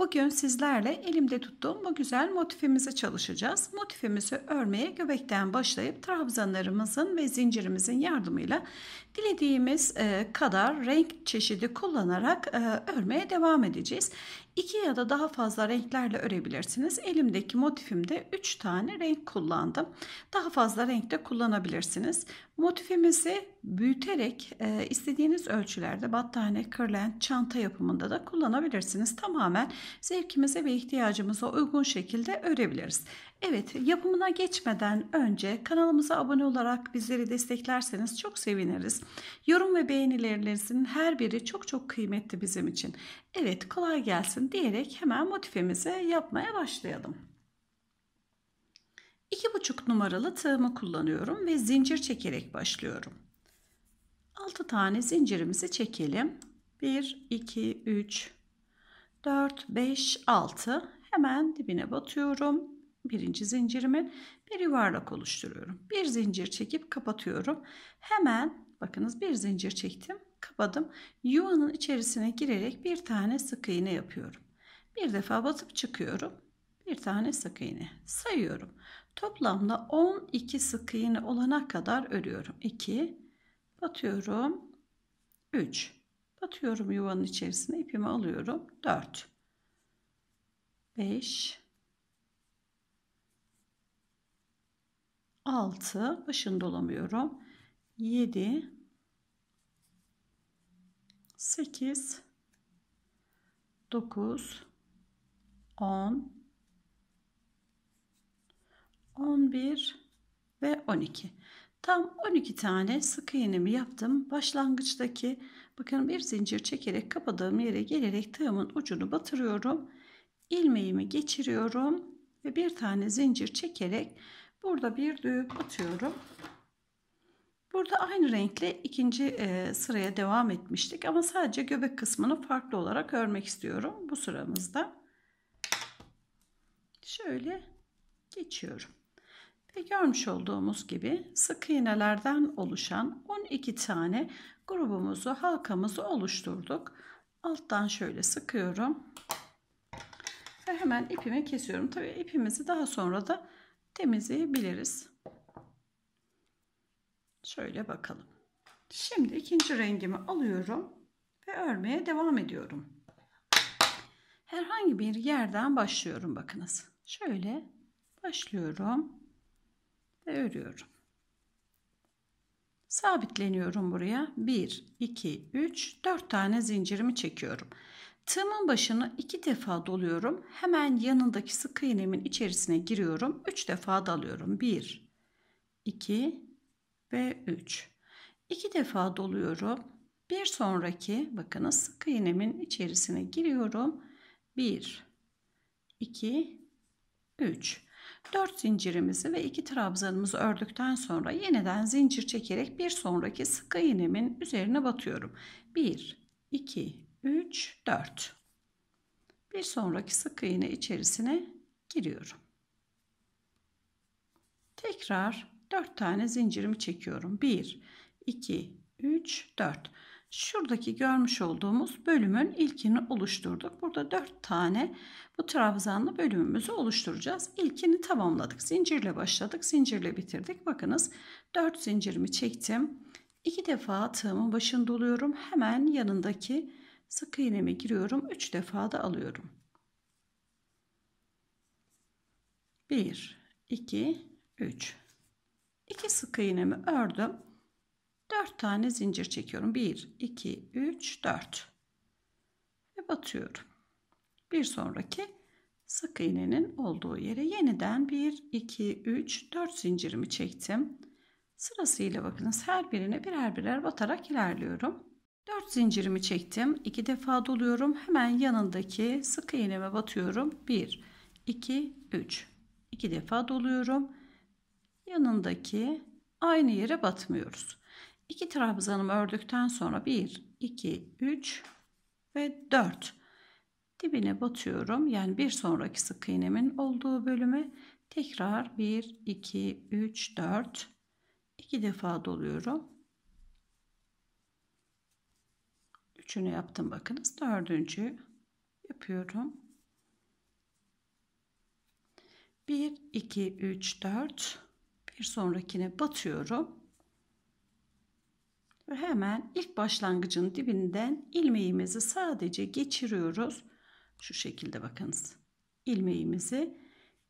Bugün sizlerle elimde tuttuğum bu güzel motifimizi çalışacağız. Motifimizi örmeye göbekten başlayıp trabzanlarımızın ve zincirimizin yardımıyla dilediğimiz e, kadar renk çeşidi kullanarak e, örmeye devam edeceğiz. İki ya da daha fazla renklerle örebilirsiniz. Elimdeki motifimde 3 tane renk kullandım. Daha fazla renkte kullanabilirsiniz. Motifimizi büyüterek e, istediğiniz ölçülerde battaniye, kırlent, çanta yapımında da kullanabilirsiniz. Tamamen zevkimize ve ihtiyacımıza uygun şekilde örebiliriz. Evet yapımına geçmeden önce kanalımıza abone olarak bizleri desteklerseniz çok seviniriz. Yorum ve beğenilerinizin her biri çok çok kıymetli bizim için. Evet kolay gelsin diyerek hemen motifimizi yapmaya başlayalım. 2,5 numaralı tığımı kullanıyorum ve zincir çekerek başlıyorum. 6 tane zincirimizi çekelim. 1, 2, 3, 4, 5, 6 hemen dibine batıyorum. Birinci zincirimin bir yuvarlak oluşturuyorum. Bir zincir çekip kapatıyorum. Hemen bakınız bir zincir çektim kapadım. Yuvanın içerisine girerek bir tane sık iğne yapıyorum. Bir defa batıp çıkıyorum. Bir tane sık iğne sayıyorum. Toplamda 12 sık iğne olana kadar örüyorum. 2 batıyorum. 3 batıyorum yuvanın içerisine ipimi alıyorum 4 5 6 başını dolamıyorum 7 8 9 10 11 ve 12 tam 12 tane sık iğnemi yaptım başlangıçtaki Bakın bir zincir çekerek kapadığım yere gelerek tığımın ucunu batırıyorum. ilmeğimi geçiriyorum ve bir tane zincir çekerek burada bir düğüm atıyorum. Burada aynı renkle ikinci e, sıraya devam etmiştik ama sadece göbek kısmını farklı olarak örmek istiyorum bu sıramızda. Şöyle geçiyorum. Ve görmüş olduğumuz gibi sık iğnelerden oluşan 12 tane grubumuzu, halkamızı oluşturduk. Alttan şöyle sıkıyorum. Ve hemen ipimi kesiyorum. Tabii ipimizi daha sonra da temizleyebiliriz. Şöyle bakalım. Şimdi ikinci rengimi alıyorum ve örmeye devam ediyorum. Herhangi bir yerden başlıyorum bakınız. Şöyle başlıyorum ve örüyorum. Sabitleniyorum buraya. 1, 2, 3, 4 tane zincirimi çekiyorum. Tığımın başını iki defa doluyorum. Hemen yanındaki sık iğnemin içerisine giriyorum. 3 defa dalıyorum. 1, 2 ve 3. 2 defa doluyorum. Bir sonraki bakınız sık iğnemin içerisine giriyorum. 1, 2, 3. 4 zincirimizi ve 2 trabzanımızı ördükten sonra yeniden zincir çekerek bir sonraki sık iğnemin üzerine batıyorum. 1, 2, 3, 4. Bir sonraki sık iğne içerisine giriyorum. Tekrar 4 tane zincirimi çekiyorum. 1, 2, 3, 4 şuradaki görmüş olduğumuz bölümün ilkini oluşturduk. Burada 4 tane bu trabzanlı bölümümüzü oluşturacağız. İlkini tamamladık. Zincirle başladık. Zincirle bitirdik. Bakınız 4 zincirimi çektim. 2 defa tığımın başını doluyorum. Hemen yanındaki sık iğnemi giriyorum. 3 defa da alıyorum. 1, 2, 3. 2 sık iğnemi ördüm. 4 tane zincir çekiyorum. 1, 2, 3, 4. Ve batıyorum. Bir sonraki sık iğnenin olduğu yere yeniden 1, 2, 3, 4 zincirimi çektim. Sırasıyla bakınız her birine birer birer batarak ilerliyorum. 4 zincirimi çektim. 2 defa doluyorum. Hemen yanındaki sık iğneme batıyorum. 1, 2, 3. 2 defa doluyorum. Yanındaki aynı yere batmıyoruz. 2 trabzanımı ördükten sonra 1, 2, 3 ve 4 dibine batıyorum. Yani bir sonraki sık iğnemin olduğu bölüme tekrar 1, 2, 3, 4 2 defa doluyorum. Üçünü yaptım bakınız. Dördüncü yapıyorum. 1, 2, 3, 4 bir sonrakine batıyorum ve hemen ilk başlangıcın dibinden ilmeğimizi sadece geçiriyoruz. Şu şekilde bakınız. İlmeğimizi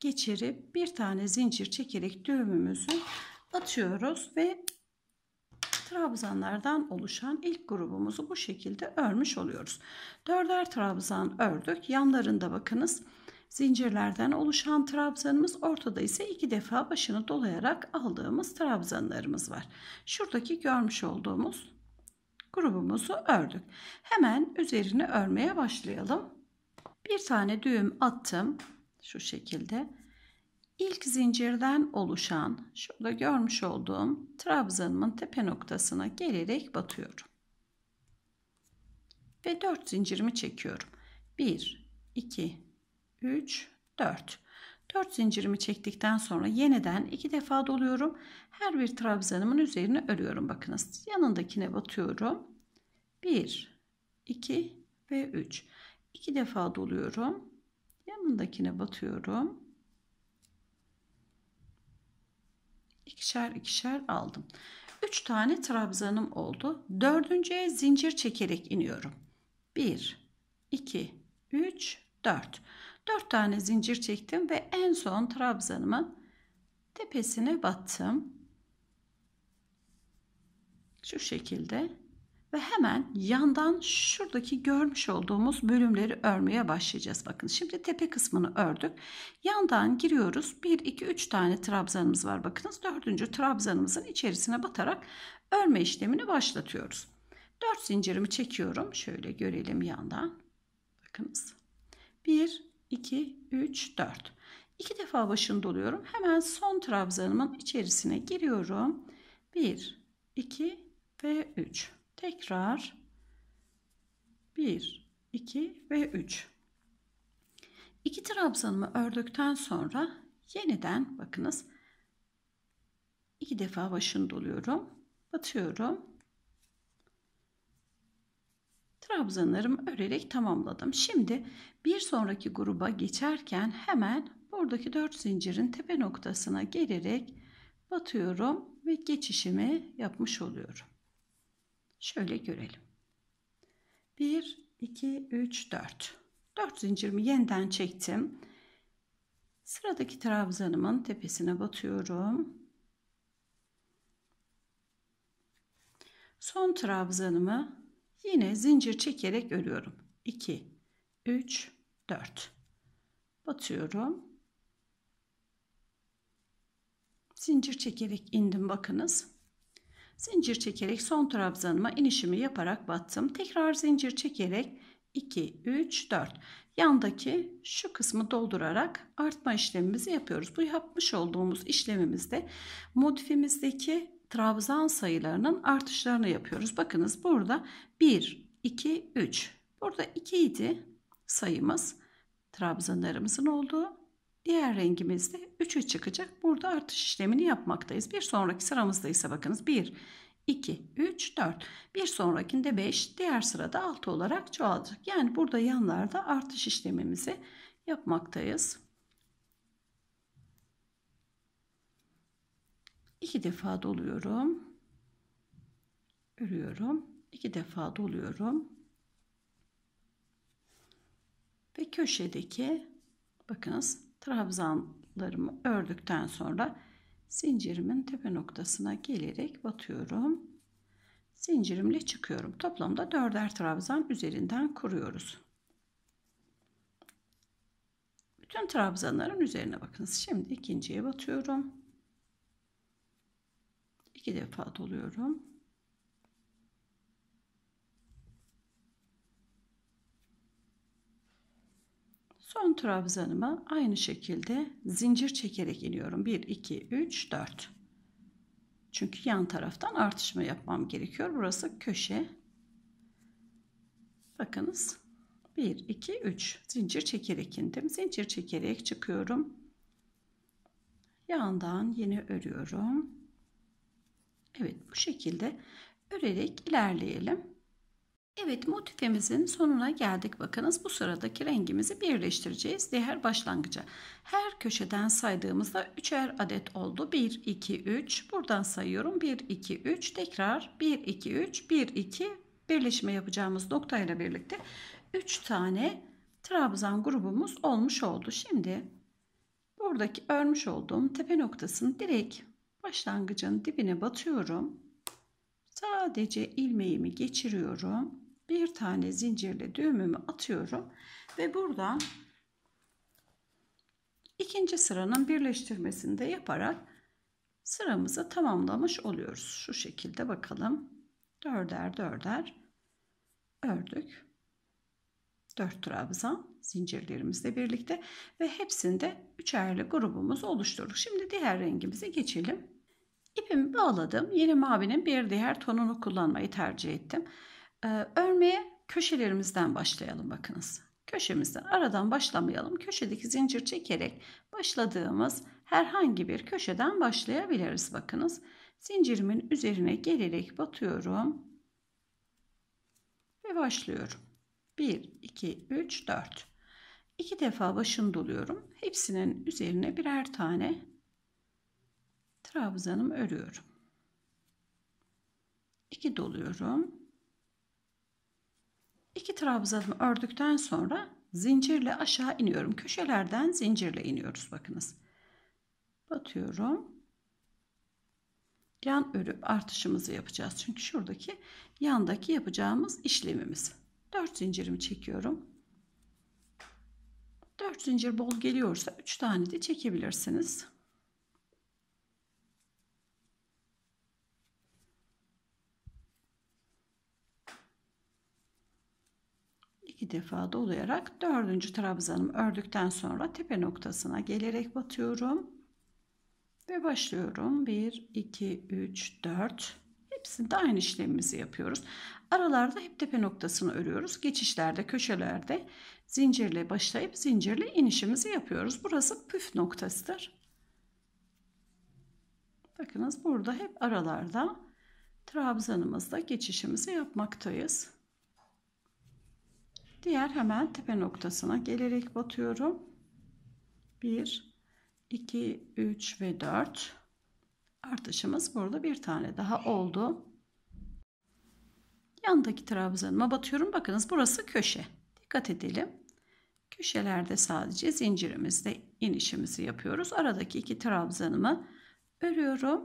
geçirip bir tane zincir çekerek düğümümüzü atıyoruz ve trabzanlardan oluşan ilk grubumuzu bu şekilde örmüş oluyoruz. Dörder trabzan ördük. Yanlarında bakınız zincirlerden oluşan trabzanımız ortada ise iki defa başını dolayarak aldığımız trabzanlarımız var. Şuradaki görmüş olduğumuz grubumuzu ördük. Hemen üzerine örmeye başlayalım. Bir tane düğüm attım şu şekilde. İlk zincirden oluşan şurada görmüş olduğum trabzanımın tepe noktasına gelerek batıyorum. Ve 4 zincirimi çekiyorum. 1 2 3, 4. 4 zincirimi çektikten sonra yeniden 2 defa doluyorum. Her bir trabzanımın üzerine örüyorum. Bakınız yanındakine batıyorum. 1, 2 ve 3. 2 defa doluyorum. Yanındakine batıyorum. İkişer, ikişer aldım. 3 tane trabzanım oldu. Dördüncüye zincir çekerek iniyorum. 1, 2, 3, 4. 4 tane zincir çektim ve en son trabzanımın tepesine battım. Şu şekilde ve hemen yandan şuradaki görmüş olduğumuz bölümleri örmeye başlayacağız. Bakın şimdi tepe kısmını ördük. Yandan giriyoruz. 1 2 3 tane trabzanımız var. Bakınız 4. trabzanımızın içerisine batarak örme işlemini başlatıyoruz. 4 zincirimi çekiyorum. Şöyle görelim yandan. Bakınız. 1 2, 3, 4. İki defa başını doluyorum. Hemen son trabzanımın içerisine giriyorum. 1, 2 ve 3. Tekrar 1, 2 ve 3. İki trabzanımı ördükten sonra yeniden bakınız iki defa başını doluyorum. Batıyorum trabzanlarımı örerek tamamladım. Şimdi bir sonraki gruba geçerken hemen buradaki 4 zincirin tepe noktasına gelerek batıyorum ve geçişimi yapmış oluyorum. Şöyle görelim. 1, 2, 3, 4. 4 zincirimi yeniden çektim. Sıradaki trabzanımın tepesine batıyorum. Son trabzanımı Yine zincir çekerek örüyorum. 2, 3, 4. Batıyorum. Zincir çekerek indim bakınız. Zincir çekerek son trabzanıma inişimi yaparak battım. Tekrar zincir çekerek 2, 3, 4. Yandaki şu kısmı doldurarak artma işlemimizi yapıyoruz. Bu yapmış olduğumuz işlemimizde modifimizdeki trabzan sayılarının artışlarını yapıyoruz. Bakınız burada 1, 2, 3. Burada 2 idi sayımız. Trabzanlarımızın olduğu. Diğer rengimiz de 3'e çıkacak. Burada artış işlemini yapmaktayız. Bir sonraki sıramızda ise bakınız 1, 2, 3, 4. Bir sonrakinde 5, diğer sırada 6 olarak çoğalacak. Yani burada yanlarda artış işlemimizi yapmaktayız. iki defa doluyorum. Örüyorum. iki defa doluyorum. Ve köşedeki bakınız trabzanlarımı ördükten sonra zincirimin tepe noktasına gelerek batıyorum. Zincirimle çıkıyorum. Toplamda dörder trabzan üzerinden kuruyoruz. Bütün trabzanların üzerine bakınız. Şimdi ikinciye batıyorum iki defa doluyorum. Son trabzanıma aynı şekilde zincir çekerek iniyorum. 1 2 3 4. Çünkü yan taraftan artışma yapmam gerekiyor. Burası köşe. Bakınız 1 2 3 zincir çekerek indim. Zincir çekerek çıkıyorum. Yandan yine örüyorum. Evet bu şekilde örerek ilerleyelim. Evet motifimizin sonuna geldik. Bakınız bu sıradaki rengimizi birleştireceğiz. Diğer başlangıca. Her köşeden saydığımızda 3'er adet oldu. 1, 2, 3. Buradan sayıyorum. 1, 2, 3. Tekrar 1, 2, 3. 1, 2. Birleşme yapacağımız noktayla birlikte 3 tane trabzan grubumuz olmuş oldu. Şimdi buradaki örmüş olduğum tepe noktasını direkt başlangıcın dibine batıyorum. Sadece ilmeğimi geçiriyorum. Bir tane zincirle düğümümü atıyorum ve buradan ikinci sıranın birleştirmesini de yaparak sıramızı tamamlamış oluyoruz. Şu şekilde bakalım. Dörder dörder ördük. 4 trabzan zincirlerimizle birlikte ve hepsinde üçerli grubumuz oluşturduk. Şimdi diğer rengimize geçelim. İpimi bağladım. Yeni mavinin bir diğer tonunu kullanmayı tercih ettim. Ee, örmeye köşelerimizden başlayalım bakınız. Köşemizden aradan başlamayalım. Köşedeki zincir çekerek başladığımız herhangi bir köşeden başlayabiliriz bakınız. Zincirimin üzerine gelerek batıyorum ve başlıyorum. 1, 2, 3, 4. 2 defa başını doluyorum. Hepsinin üzerine birer tane trabzanım örüyorum. 2 doluyorum. 2 trabzanımı ördükten sonra zincirle aşağı iniyorum. Köşelerden zincirle iniyoruz bakınız. Batıyorum. Yan örüp artışımızı yapacağız. Çünkü şuradaki yandaki yapacağımız işlemimiz. 4 zincirimi çekiyorum. 4 zincir bol geliyorsa 3 tane de çekebilirsiniz. İki defa dolayarak dördüncü trabzanımı ördükten sonra tepe noktasına gelerek batıyorum ve başlıyorum 1 2 3 4 Hepsinde aynı işlemimizi yapıyoruz. Aralarda hep tepe noktasını örüyoruz. Geçişlerde, köşelerde zincirle başlayıp zincirle inişimizi yapıyoruz. Burası püf noktasıdır. Bakınız burada hep aralarda trabzanımızda geçişimizi yapmaktayız. Diğer hemen tepe noktasına gelerek batıyorum. 1, 2, 3 ve 4 artışımız burada bir tane daha oldu. Yandaki trabzanıma batıyorum. Bakınız burası köşe. Dikkat edelim. Köşelerde sadece zincirimizde inişimizi yapıyoruz. Aradaki iki trabzanımı örüyorum.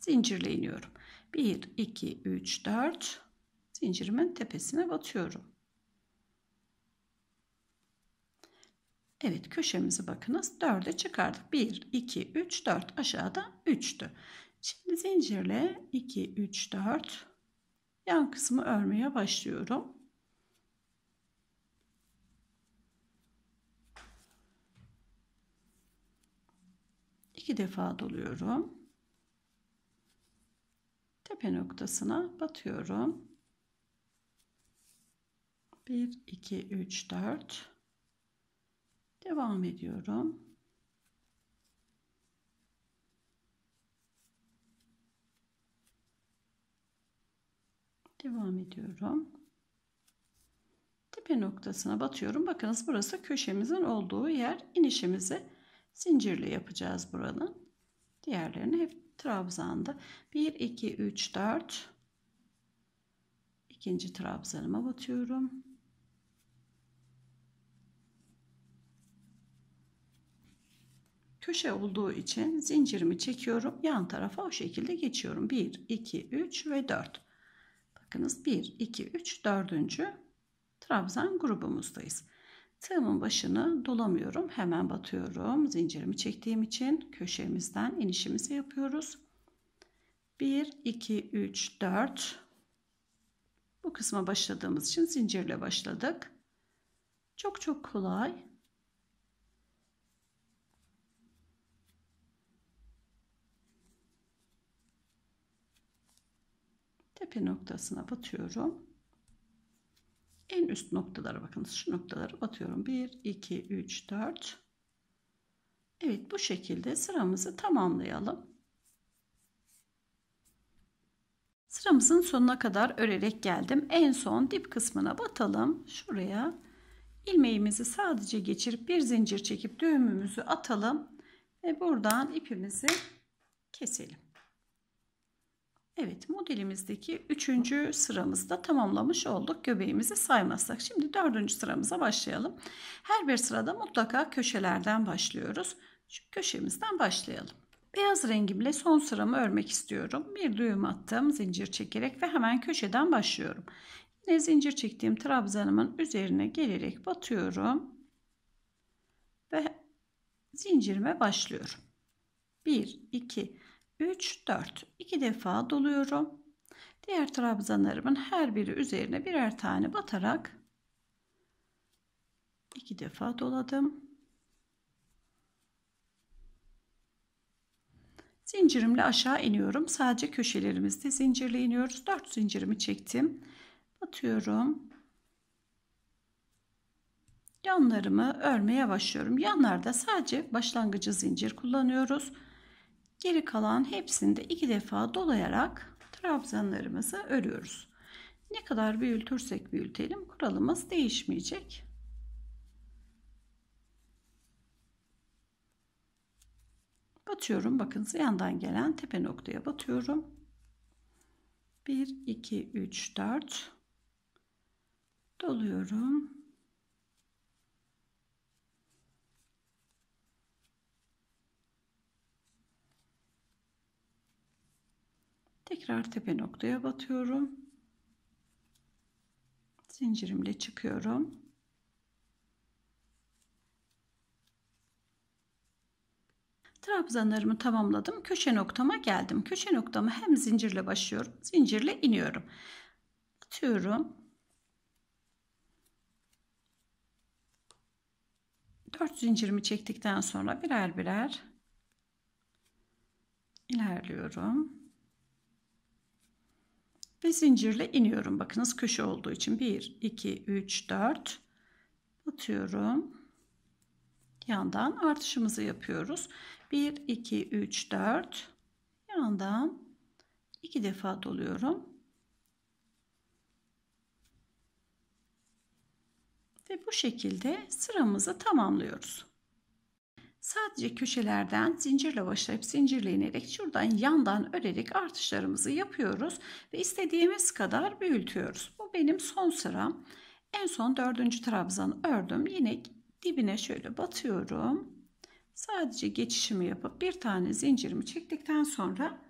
Zincirle iniyorum. 1, 2, 3, 4 zincirimin tepesine batıyorum. Evet köşemizi bakınız 4'e çıkardık. 1, 2, 3, 4 aşağıda 3'tü. Şimdi zincirle 2, 3, 4 yan kısmı örmeye başlıyorum. İki defa doluyorum. Tepe noktasına batıyorum. 1, 2, 3, 4 Devam ediyorum. Devam ediyorum. Tepe noktasına batıyorum. Bakınız burası köşemizin olduğu yer. İnişimizi zincirli yapacağız buranın. Diğerlerini hep trabzanda. 1, 2, 3, 4. İkinci trabzanıma batıyorum. Köşe olduğu için zincirimi çekiyorum. Yan tarafa o şekilde geçiyorum. 1, 2, 3 ve 4. Bakınız 1, 2, 3, 4. Trabzan grubumuzdayız. Tığımın başını dolamıyorum. Hemen batıyorum. Zincirimi çektiğim için köşemizden inişimizi yapıyoruz. 1, 2, 3, 4. Bu kısma başladığımız için zincirle başladık. Çok çok kolay. tepe noktasına batıyorum. En üst noktalara bakınız. Şu noktalara batıyorum. 1, 2, 3, 4. Evet bu şekilde sıramızı tamamlayalım. Sıramızın sonuna kadar örerek geldim. En son dip kısmına batalım. Şuraya ilmeğimizi sadece geçirip bir zincir çekip düğümümüzü atalım. Ve buradan ipimizi keselim. Evet modelimizdeki üçüncü sıramızda tamamlamış olduk göbeğimizi saymazsak. Şimdi dördüncü sıramıza başlayalım. Her bir sırada mutlaka köşelerden başlıyoruz. Şu köşemizden başlayalım. Beyaz rengimle son sıramı örmek istiyorum. Bir düğüm attım zincir çekerek ve hemen köşeden başlıyorum. Yine zincir çektiğim trabzanımın üzerine gelerek batıyorum. Ve zincirime başlıyorum. 1, 2, 3 3, 4. 2 defa doluyorum. Diğer trabzanlarımın her biri üzerine birer tane batarak 2 defa doladım. Zincirimle aşağı iniyorum. Sadece köşelerimizde zincirle iniyoruz. 4 zincirimi çektim. Batıyorum. Yanlarımı örmeye başlıyorum. Yanlarda sadece başlangıcı zincir kullanıyoruz. Geri kalan hepsinde iki defa dolayarak trabzanlarımızı örüyoruz. Ne kadar büyütürsek büyütelim kuralımız değişmeyecek. Batıyorum. Bakın yandan gelen tepe noktaya batıyorum. 1, 2, 3, 4 doluyorum. tekrar tepe noktaya batıyorum zincirimle çıkıyorum trabzanlarımı tamamladım köşe noktama geldim köşe noktamı hem zincirle başlıyorum zincirle iniyorum atıyorum 4 zincirimi çektikten sonra birer birer ilerliyorum. Ve zincirle iniyorum. Bakınız köşe olduğu için. 1, 2, 3, 4. atıyorum. Yandan artışımızı yapıyoruz. 1, 2, 3, 4. Yandan 2 defa doluyorum. Ve bu şekilde sıramızı tamamlıyoruz. Sadece köşelerden zincirle başlayıp zincirleyerek şuradan yandan örerek artışlarımızı yapıyoruz ve istediğimiz kadar büyütüyoruz. Bu benim son sıram. En son dördüncü trabzanı ördüm. Yine dibine şöyle batıyorum. Sadece geçişimi yapıp bir tane zincirimi çektikten sonra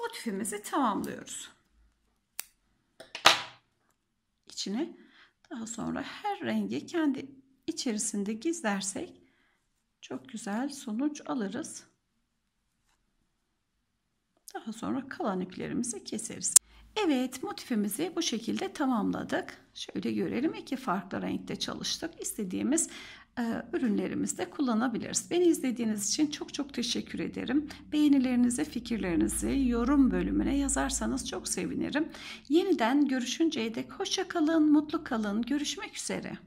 motifimizi tamamlıyoruz. İçine daha sonra her rengi kendi içerisinde gizlersek çok güzel sonuç alırız. Daha sonra kalan iplerimizi keseriz. Evet motifimizi bu şekilde tamamladık. Şöyle görelim iki farklı renkte çalıştık. İstediğimiz e, ürünlerimizde kullanabiliriz. Beni izlediğiniz için çok çok teşekkür ederim. Beğenilerinizi, fikirlerinizi yorum bölümüne yazarsanız çok sevinirim. Yeniden görüşünceye dek hoşça kalın, mutlu kalın. Görüşmek üzere.